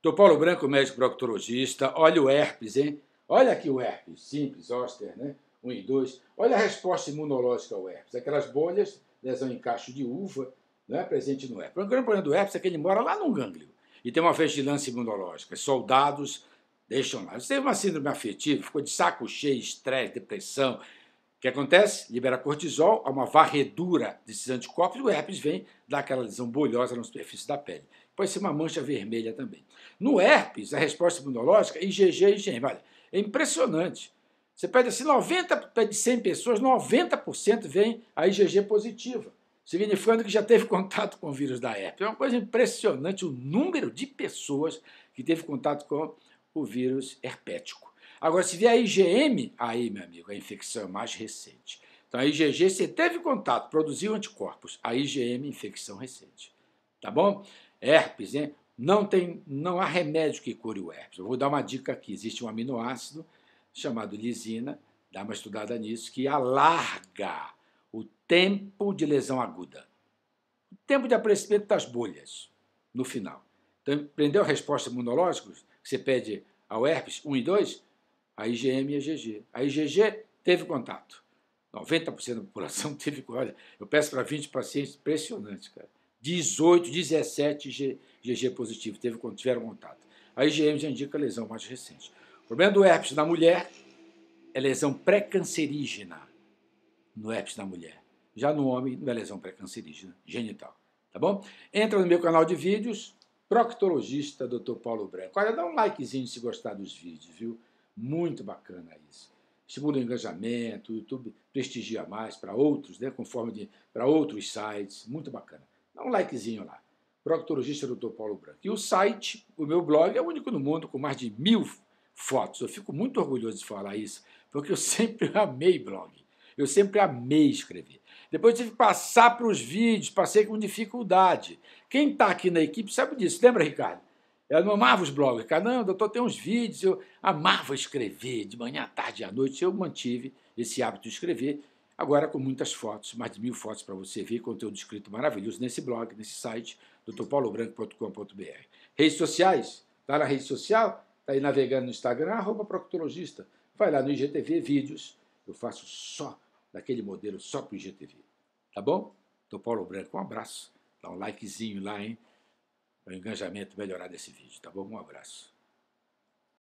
Doutor Paulo Branco, médico proctologista, olha o herpes, hein? Olha aqui o herpes, simples, óster, né? 1 um e 2. Olha a resposta imunológica ao herpes. Aquelas bolhas, lesão né, em cacho de uva, não é presente no herpes. O grande problema do herpes é que ele mora lá no gânglio e tem uma vigilância imunológica. Soldados deixam lá. Você teve uma síndrome afetiva, ficou de saco cheio, estresse, depressão. O que acontece? Libera cortisol, há uma varredura desses anticorpos e o herpes vem daquela lesão bolhosa na superfície da pele pode ser uma mancha vermelha também. No herpes, a resposta imunológica, IgG e IgM. Olha, é impressionante. Você pede assim, 90 de 100 pessoas, 90% vem a IgG positiva, significando que já teve contato com o vírus da herpes. É uma coisa impressionante o número de pessoas que teve contato com o vírus herpético. Agora, se vier a IgM, aí, meu amigo, a infecção é mais recente. Então, a IgG, você teve contato, produziu anticorpos. A IgM, infecção recente tá bom? Herpes, né? Não, tem, não há remédio que cure o herpes. Eu vou dar uma dica aqui. Existe um aminoácido chamado lisina, dá uma estudada nisso, que alarga o tempo de lesão aguda. O tempo de aparecimento das bolhas, no final. Então, prendeu a resposta imunológica, você pede ao herpes 1 e 2, a IgM e a IgG. A IgG teve contato. 90% da população teve. Olha, eu peço para 20 pacientes, impressionante, cara. 18, 17 GG positivo teve, tiveram contato. A IgM já indica lesão mais recente. O problema do herpes na mulher é lesão pré-cancerígena no herpes da mulher. Já no homem, não é lesão pré-cancerígena genital. Tá bom? Entra no meu canal de vídeos, proctologista Dr. Paulo Branco. Olha, dá um likezinho se gostar dos vídeos, viu? Muito bacana isso. Estimula o engajamento, o YouTube prestigia mais para outros, né? Conforme para outros sites. Muito bacana. Dá um likezinho lá. Proctologista Dr. Paulo Branco. E o site, o meu blog, é o único no mundo com mais de mil fotos. Eu fico muito orgulhoso de falar isso, porque eu sempre amei blog. Eu sempre amei escrever. Depois tive que passar para os vídeos, passei com dificuldade. Quem está aqui na equipe sabe disso. Lembra, Ricardo? Eu não amava os blogs. Ricardo, não, doutor, tem uns vídeos. Eu amava escrever de manhã, à tarde e à noite. Eu mantive esse hábito de escrever Agora com muitas fotos, mais de mil fotos para você ver, conteúdo escrito maravilhoso nesse blog, nesse site, doutorpaulobranco.com.br. Redes sociais, tá na rede social, tá aí navegando no Instagram, arroba proctologista. Vai lá no IGTV, vídeos, eu faço só daquele modelo, só para o IGTV. Tá bom? Doutor Paulo Branco, um abraço. Dá um likezinho lá, hein? Para o engajamento melhorar desse vídeo, tá bom? Um abraço.